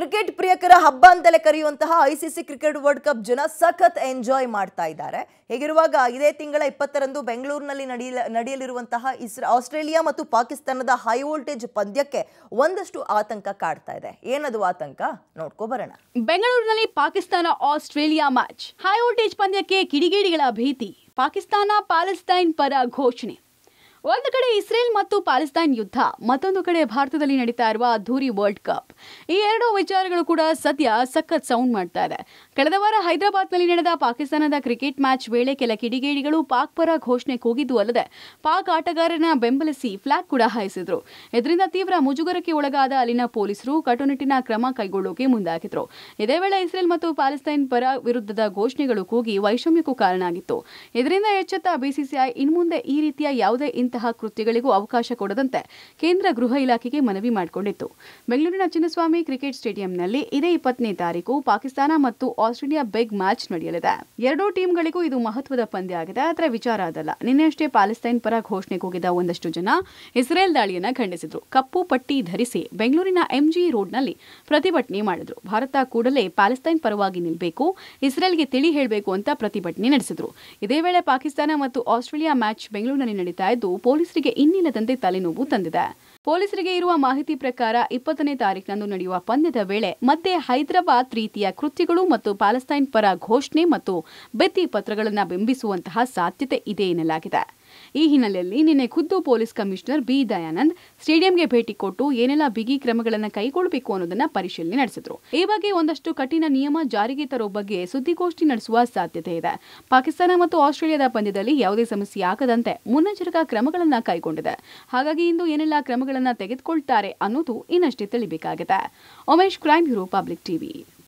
cricket ಪ್ರಿಯಕರ ಹಬ್ಬ ಅಂತಲೇ ಕರೆಯುವಂತಹ ಐಸಿಸಿ ಕ್ರಿಕೆಟ್ ವರ್ಲ್ಡ್ ಕಪ್ ಜನ ಸಖತ್ ಎಂಜಾಯ್ ಮಾಡ್ತಾ ಇದ್ದಾರೆ ಹೇಗಿರುವಾಗ ಇದೇ ತಿಂಗಳ ಇಪ್ಪತ್ತರಂದು ಬೆಂಗಳೂರಿನಲ್ಲಿ ನಡೆಯ ನಡೆಯಲಿರುವಂತಹ ಇಸ್ರಾ ಆಸ್ಟ್ರೇಲಿಯಾ ಮತ್ತು ಪಾಕಿಸ್ತಾನದ ಹೈ ವೋಲ್ಟೇಜ್ ಪಂದ್ಯಕ್ಕೆ ಒಂದಷ್ಟು ಆತಂಕ ಕಾಡ್ತಾ ಇದೆ ಏನದು ಆತಂಕ ನೋಡ್ಕೋ ಬರೋಣ ಬೆಂಗಳೂರಿನಲ್ಲಿ Pakistan Australia match high voltage ಪಂದ್ಯಕ್ಕೆ ಕಿಡಿಗೇಡಿಗಳ ಭೀತಿ ಪಾಕಿಸ್ತಾನ ಪ್ಯಾಲೆಸ್ತೈನ್ ಪರ ಘೋಷಣೆ ಒಂದು ಕಡೆ ಇಸ್ರೇಲ್ ಮತ್ತು ಪ್ಯಾಲೆಸ್ತೈನ್ ಯುದ್ಧ ಮತ್ತೊಂದು ಕಡೆ ಭಾರತದಲ್ಲಿ ನಡೀತಾ ಇರುವ ಅದ್ದೂರಿ ವರ್ಲ್ಡ್ ಕಪ್ ಈ ಎರಡು ವಿಚಾರಗಳು ಕೂಡ ಸದ್ಯ ಸಖತ್ ಸೌಂಡ್ ಮಾಡ್ತಾ ಇದೆ ಕಳೆದ ವಾರ ಹೈದರಾಬಾದ್ನಲ್ಲಿ ನಡೆದ ಪಾಕಿಸ್ತಾನದ ಕ್ರಿಕೆಟ್ ಮ್ಯಾಚ್ ವೇಳೆ ಕೆಲ ಕಿಡಿಗೇಡಿಗಳು ಪಾಕ್ ಪರ ಘೋಷಣೆ ಕೂಗಿದ್ದು ಅಲ್ಲದೆ ಪಾಕ್ ಆಟಗಾರನ ಬೆಂಬಲಿಸಿ ಫ್ಲಾಗ್ ಕೂಡ ಹಾಯಿಸಿದ್ರು ಇದರಿಂದ ತೀವ್ರ ಮುಜುಗರಕ್ಕೆ ಒಳಗಾದ ಅಲ್ಲಿನ ಪೊಲೀಸರು ಕಟ್ಟುನಿಟ್ಟಿನ ಕ್ರಮ ಕೈಗೊಳ್ಳೋಕೆ ಮುಂದಾಗಿದ್ರು ಇದೇ ವೇಳೆ ಇಸ್ರೇಲ್ ಮತ್ತು ಪ್ಯಾಲೆಸ್ತೈನ್ ಪರ ವಿರುದ್ಧದ ಘೋಷಣೆಗಳು ಕೂಗಿ ವೈಷಮ್ಯಕ್ಕೂ ಕಾರಣ ಆಗಿತ್ತು ಇದರಿಂದ ಎಚ್ಚೆತ್ತ ಬಿಸಿಸಿಐ ಇನ್ಮುಂದೆ ಈ ರೀತಿಯ ಯಾವುದೇ ಇಂತಹ ಕೃತ್ಯಗಳಿಗೂ ಅವಕಾಶ ಕೊಡದಂತೆ ಕೇಂದ್ರ ಗೃಹ ಇಲಾಖೆಗೆ ಮನವಿ ಮಾಡಿಕೊಂಡಿತ್ತು ಬೆಂಗಳೂರಿನ ಚಿನ್ನಸ್ವಾಮಿ ಕ್ರಿಕೆಟ್ ಸ್ಟೇಡಿಯಂನಲ್ಲಿ ಇದೇ ಇಪ್ಪತ್ತನೇ ತಾರೀಕು ಪಾಕಿಸ್ತಾನ ಮತ್ತು ಆಸ್ಟ್ರೇಲಿಯಾ ಬಿಗ್ ಮ್ಯಾಚ್ ನಡೆಯಲಿದೆ ಎರಡೂ ಟೀಮ್ಗಳಿಗೂ ಇದು ಮಹತ್ವದ ಪಂದ್ಯ ಆಗಿದೆ ಅದರ ವಿಚಾರ ಅದಲ್ಲ ನಿನ್ನೆಯಷ್ಟೇ ಪ್ಯಾಲೆಸ್ತೈನ್ ಪರ ಘೋಷಣೆ ಕೂಗಿದ ಒಂದಷ್ಟು ಜನ ಇಸ್ರೇಲ್ ದಾಳಿಯನ್ನು ಖಂಡಿಸಿದ್ರು ಕಪ್ಪು ಪಟ್ಟಿ ಧರಿಸಿ ಬೆಂಗಳೂರಿನ ಎಂಜಿ ರೋಡ್ನಲ್ಲಿ ಪ್ರತಿಭಟನೆ ಮಾಡಿದ್ರು ಭಾರತ ಕೂಡಲೇ ಪ್ಯಾಲೆಸ್ತೈನ್ ಪರವಾಗಿ ನಿಲ್ಲಬೇಕು ಇಸ್ರೇಲ್ಗೆ ತಿಳಿ ಹೇಳಬೇಕು ಅಂತ ಪ್ರತಿಭಟನೆ ನಡೆಸಿದ್ರು ಇದೇ ವೇಳೆ ಪಾಕಿಸ್ತಾನ ಮತ್ತು ಆಸ್ಟ್ರೇಲಿಯಾ ಮ್ಯಾಚ್ ಬೆಂಗಳೂರಿನಲ್ಲಿ ನಡೀತಾ ಇದ್ದು ಪೊಲೀಸರಿಗೆ ಇನ್ನಿಲ್ಲದಂತೆ ತಲೆನೋವು ತಂದಿದೆ ಪೊಲೀಸರಿಗೆ ಇರುವ ಮಾಹಿತಿ ಪ್ರಕಾರ ಇಪ್ಪತ್ತನೇ ತಾರೀಕಿನಂದು ನಡೆಯುವ ಪಂದ್ಯದ ವೇಳೆ ಮತ್ತೆ ಹೈದರಾಬಾದ್ ರೀತಿಯ ಕೃತ್ಯಗಳು ಮತ್ತು ಪ್ಯಾಲೆಸ್ತೈನ್ ಪರ ಘೋಷಣೆ ಮತ್ತು ಬೆತ್ತಿ ಪತ್ರಗಳನ್ನು ಬಿಂಬಿಸುವಂತಹ ಸಾಧ್ಯತೆ ಇದೆ ಎನ್ನಲಾಗಿದೆ ಈ ಹಿನ್ನೆಲೆಯಲ್ಲಿ ನಿನ್ನೆ ಖುದ್ದು ಪೊಲೀಸ್ ಕಮಿಷನರ್ ಬಿ ದಯಾನಂದ್ ಸ್ಟೇಡಿಯಂಗೆ ಭೇಟಿ ಕೊಟ್ಟು ಏನೆಲ್ಲ ಬಿಗಿ ಕ್ರಮಗಳನ್ನು ಕೈಗೊಳ್ಳಬೇಕು ಅನ್ನೋದನ್ನ ಪರಿಶೀಲನೆ ನಡೆಸಿದ್ರು ಈ ಬಗ್ಗೆ ಒಂದಷ್ಟು ಕಠಿಣ ನಿಯಮ ಜಾರಿಗೆ ತರೋ ಬಗ್ಗೆ ಸುದ್ದಿಗೋಷ್ಠಿ ನಡೆಸುವ ಸಾಧ್ಯತೆ ಇದೆ ಪಾಕಿಸ್ತಾನ ಮತ್ತು ಆಸ್ಟ್ರೇಲಿಯಾದ ಪಂದ್ಯದಲ್ಲಿ ಯಾವುದೇ ಸಮಸ್ಯೆ ಆಗದಂತೆ ಮುನ್ನೆಚ್ಚರಿಕಾ ಕ್ರಮಗಳನ್ನು ಕೈಗೊಂಡಿದೆ ಹಾಗಾಗಿ ಇಂದು ಏನೆಲ್ಲ ಕ್ರಮಗಳನ್ನು ತೆಗೆದುಕೊಳ್ತಾರೆ ಅನ್ನೋದು ಇನ್ನಷ್ಟೇ ತಿಳಿಬೇಕಾಗಿದೆ Umesh crime bureau public TV